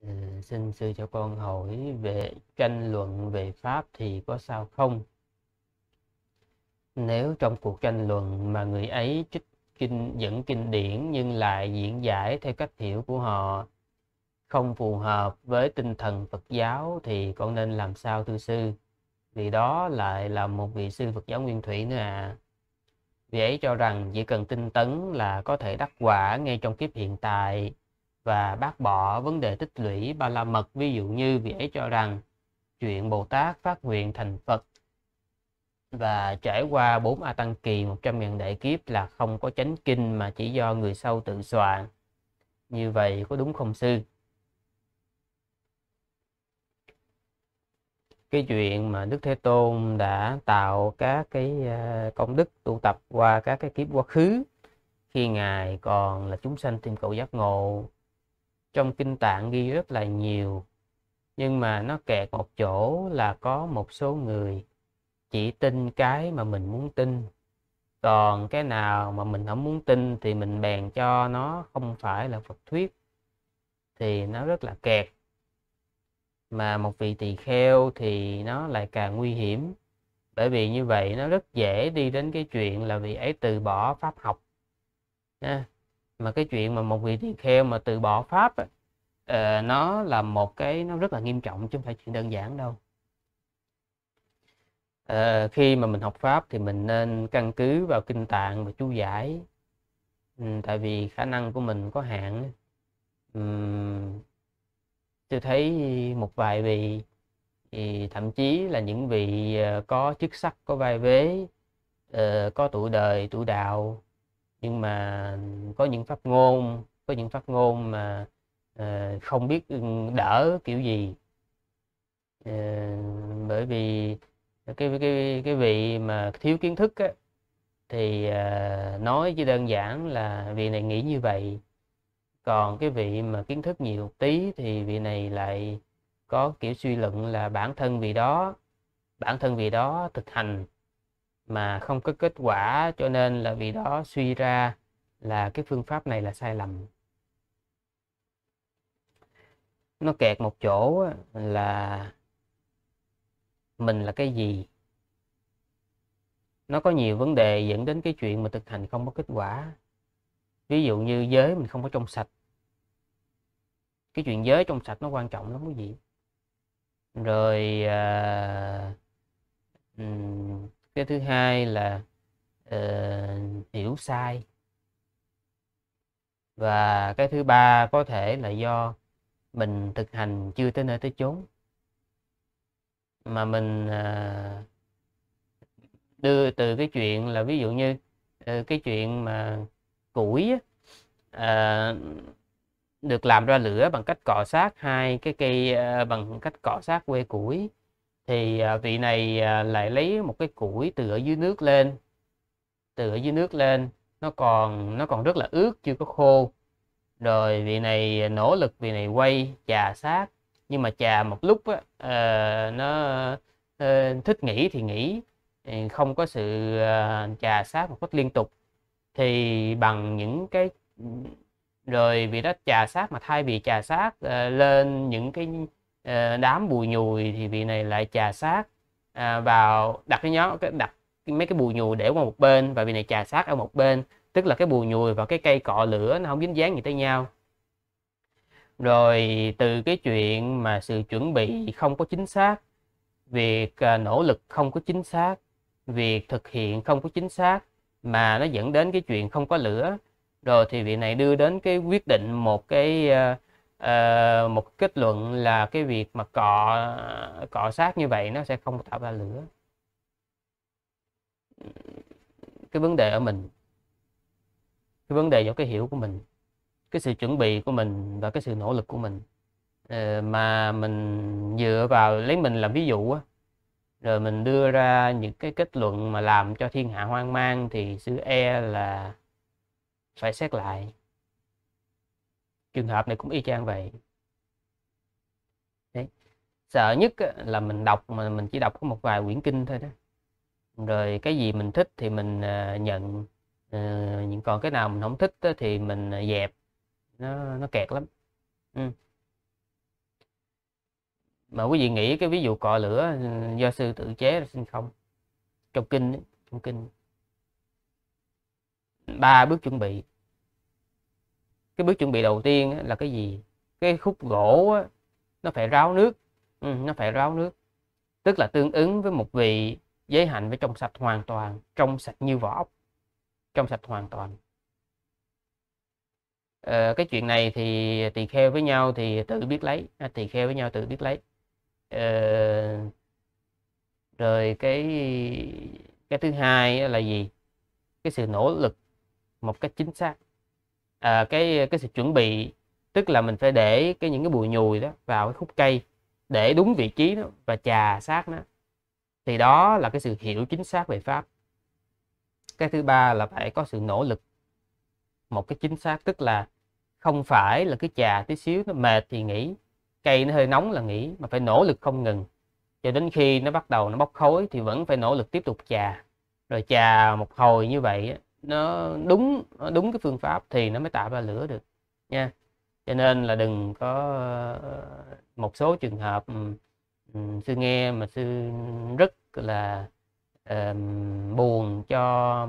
Ừ, xin sư cho con hỏi về tranh luận về pháp thì có sao không nếu trong cuộc tranh luận mà người ấy trích kinh dẫn kinh điển nhưng lại diễn giải theo cách hiểu của họ không phù hợp với tinh thần Phật giáo thì con nên làm sao thưa sư vì đó lại là một vị sư Phật giáo nguyên thủy nữa à Vì ấy cho rằng chỉ cần tinh tấn là có thể đắc quả ngay trong kiếp hiện tại và bác bỏ vấn đề tích lũy ba la mật ví dụ như vị ấy cho rằng chuyện Bồ Tát phát nguyện thành Phật và trải qua bốn A Tăng Kỳ 100.000 đại kiếp là không có chánh kinh mà chỉ do người sau tự soạn. Như vậy có đúng không sư? Cái chuyện mà Đức Thế Tôn đã tạo các cái à, công đức tu tập qua các cái kiếp quá khứ khi Ngài còn là chúng sanh tìm cầu giác ngộ trong kinh tạng ghi rất là nhiều nhưng mà nó kẹt một chỗ là có một số người chỉ tin cái mà mình muốn tin còn cái nào mà mình không muốn tin thì mình bèn cho nó không phải là phật thuyết thì nó rất là kẹt mà một vị tỳ kheo thì nó lại càng nguy hiểm bởi vì như vậy nó rất dễ đi đến cái chuyện là vị ấy từ bỏ pháp học mà cái chuyện mà một vị tỳ kheo mà từ bỏ pháp uh, nó là một cái nó rất là nghiêm trọng chứ không phải chuyện đơn giản đâu uh, khi mà mình học pháp thì mình nên căn cứ vào kinh tạng và chú giải um, tại vì khả năng của mình có hạn um, tôi thấy một vài vị thì thậm chí là những vị ờ, có chức sắc có vai vế có tuổi đời tuổi đạo nhưng mà có những phát ngôn có những phát ngôn mà uh, không biết đỡ kiểu gì uh, bởi vì cái cái cái vị mà thiếu kiến thức á, thì uh, nói chỉ đơn giản là vị này nghĩ như vậy còn cái vị mà kiến thức nhiều tí thì vị này lại có kiểu suy luận là bản thân vị đó bản thân vị đó thực hành mà không có kết quả cho nên là vì đó suy ra là cái phương pháp này là sai lầm nó kẹt một chỗ là mình là cái gì nó có nhiều vấn đề dẫn đến cái chuyện mà thực hành không có kết quả ví dụ như giới mình không có trong sạch cái chuyện giới trong sạch nó quan trọng lắm cái gì rồi à, cái thứ hai là uh, hiểu sai và cái thứ ba có thể là do mình thực hành chưa tới nơi tới chốn mà mình uh, đưa từ cái chuyện là ví dụ như uh, cái chuyện mà củi uh, được làm ra lửa bằng cách cọ sát hai cái cây uh, bằng cách cọ sát que củi thì à, vị này à, lại lấy một cái củi từ ở dưới nước lên từ ở dưới nước lên nó còn nó còn rất là ướt chưa có khô rồi vị này nỗ lực vị này quay chà sát nhưng mà chà một lúc á, uh, nó uh, thích nghỉ thì nghỉ không có sự uh, chà sát một cách liên tục thì bằng những cái rồi vị đó chà sát mà thay vì chà sát uh, lên những cái Ờ, đám bùi nhùi thì vị này lại trà sát à, vào đặt cái nhóm đặt mấy cái bùi nhùi để qua một bên và vị này trà sát ở một bên tức là cái bùi nhùi và cái cây cọ lửa nó không dính dáng gì tới nhau rồi từ cái chuyện mà sự chuẩn bị không có chính xác việc à, nỗ lực không có chính xác việc thực hiện không có chính xác mà nó dẫn đến cái chuyện không có lửa rồi thì vị này đưa đến cái quyết định một cái uh, uh, một kết luận là cái việc mà cọ cọ sát như vậy nó sẽ không tạo ra lửa cái vấn đề ở mình cái vấn đề do cái hiểu của mình cái sự chuẩn bị của mình và cái sự nỗ lực của mình uh, mà mình dựa vào lấy mình làm ví dụ á rồi mình đưa ra những cái kết luận mà làm cho thiên hạ hoang mang thì sư e là phải xét lại trường hợp này cũng y chang vậy Đấy. sợ nhất là mình đọc mà mình chỉ đọc có một vài quyển kinh thôi đó rồi cái gì mình thích thì mình ờ, nhận ờ, những còn cái nào mình không thích thì mình ờ, dẹp nó nó kẹt lắm ừ. mà quý vị nghĩ cái ví dụ cọ lửa do sư tự chế xin không trong kinh trong kinh ba bước chuẩn bị cái bước chuẩn bị đầu tiên là cái gì cái khúc gỗ á, nó phải ráo nước ừ, nó phải ráo nước tức là tương ứng với một vị giới hạnh với trong sạch hoàn toàn trong sạch như vỏ ốc trong sạch hoàn toàn ờ, cái chuyện này thì tỳ kheo với nhau thì tự biết lấy à, tỳ kheo với nhau tự biết lấy ờ, rồi cái cái thứ hai là gì cái sự nỗ lực một cách chính xác à, cái cái sự chuẩn bị tức là mình phải để cái những cái bụi nhùi đó vào cái khúc cây để đúng vị trí nó và chà sát nó thì đó là cái sự hiểu chính xác về pháp cái thứ ba là phải có sự nỗ lực một cái chính xác tức là không phải là cứ chà tí xíu nó mệt thì nghỉ cây nó hơi nóng là nghỉ mà phải nỗ lực không ngừng cho đến khi nó bắt đầu nó bốc khối thì vẫn phải nỗ lực tiếp tục chà rồi chà một hồi như vậy nó đúng đúng cái phương pháp thì nó mới tạo ra lửa được nha cho nên là đừng có ờ, một số trường hợp sư nghe mà sư rất là uh, buồn cho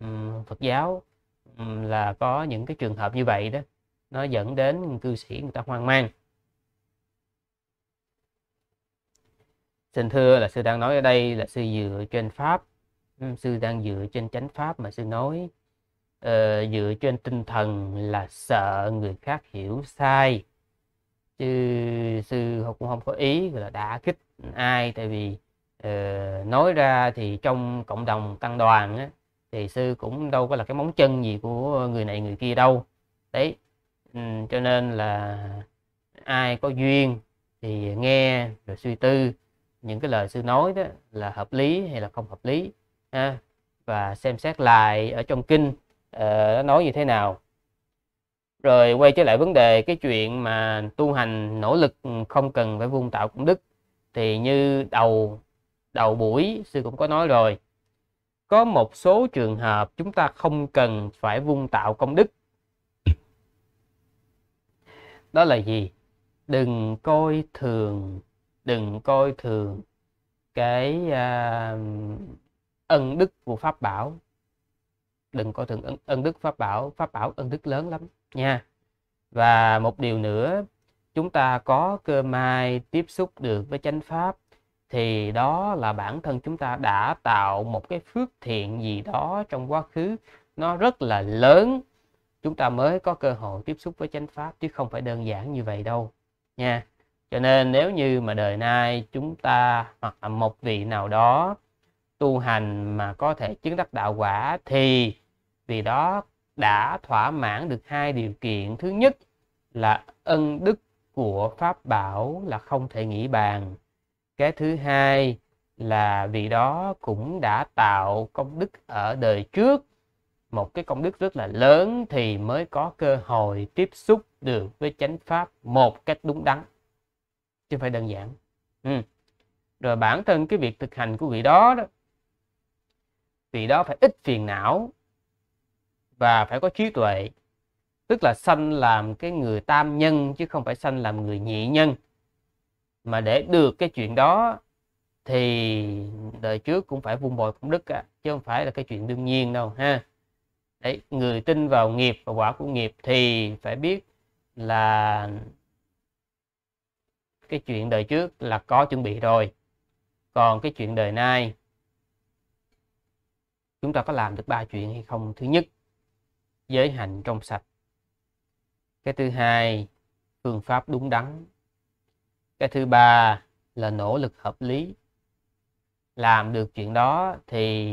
um, Phật giáo um, là có những cái trường hợp như vậy đó nó dẫn đến cư sĩ người ta hoang mang xin thưa là sư đang nói ở đây là sư dựa trên pháp sư đang dựa trên chánh pháp mà sư nói ờ, dựa trên tinh thần là sợ người khác hiểu sai chứ sư cũng không có ý là đã kích ai tại vì uh, nói ra thì trong cộng đồng tăng đoàn á, thì sư cũng đâu có là cái móng chân gì của người này người kia đâu đấy cho nên là ai có duyên thì nghe rồi suy tư những cái lời sư nói đó là hợp lý hay là không hợp lý ha và xem xét lại ở trong kinh ờ, nó uh, nói như thế nào rồi quay trở lại vấn đề cái chuyện mà tu hành nỗ lực không cần phải vun tạo công đức thì như đầu đầu buổi sư cũng có nói rồi có một số trường hợp chúng ta không cần phải vun tạo công đức đó là gì đừng coi thường đừng coi thường cái uh, ân đức của pháp bảo đừng coi thường ân, ân đức pháp bảo pháp bảo ân đức lớn lắm nha và một điều nữa chúng ta có cơ may tiếp xúc được với chánh pháp thì đó là bản thân chúng ta đã tạo một cái phước thiện gì đó trong quá khứ nó rất là lớn chúng ta mới có cơ hội tiếp xúc với chánh pháp chứ không phải đơn giản như vậy đâu nha cho nên nếu như mà đời nay chúng ta hoặc là một vị nào đó tu hành mà có thể chứng đắc đạo quả thì vì đó đã thỏa mãn được hai điều kiện thứ nhất là ân đức của pháp bảo là không thể nghĩ bàn cái thứ hai là vì đó cũng đã tạo công đức ở đời trước một cái công đức rất là lớn thì mới có cơ hội tiếp xúc được với chánh pháp một cách đúng đắn chứ không phải đơn giản ừ. rồi bản thân cái việc thực hành của vị đó đó vì đó phải ít phiền não và phải có trí tuệ tức là sanh làm cái người tam nhân chứ không phải sanh làm người nhị nhân mà để được cái chuyện đó thì đời trước cũng phải vun bồi công đức à, chứ không phải là cái chuyện đương nhiên đâu ha đấy người tin vào nghiệp và quả của nghiệp thì phải biết là cái chuyện đời trước là có chuẩn bị rồi còn cái chuyện đời nay chúng ta có làm được ba chuyện hay không thứ nhất giới hành trong sạch cái thứ hai phương pháp đúng đắn cái thứ ba là nỗ lực hợp lý làm được chuyện đó thì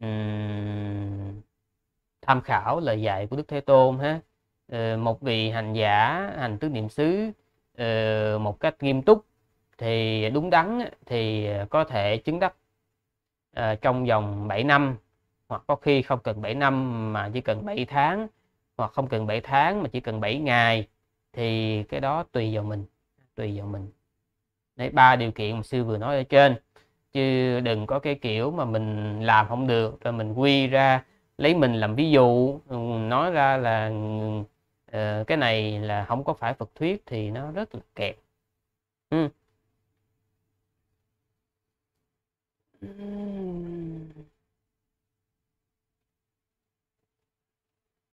um, tham khảo lời dạy của đức thế tôn ha ờ, một vị hành giả hành tứ niệm xứ ờ, một cách nghiêm túc thì đúng đắn thì có thể chứng đắc ờ, trong vòng 7 năm hoặc có khi không cần 7 năm mà chỉ cần 7 tháng hoặc không cần 7 tháng mà chỉ cần 7 ngày thì cái đó tùy vào mình tùy vào mình đấy ba điều kiện mà sư vừa nói ở trên chứ đừng có cái kiểu mà mình làm không được rồi mình quy ra lấy mình làm ví dụ ừ, nói ra là uh, cái này là không có phải Phật thuyết thì nó rất là kẹt Uhm.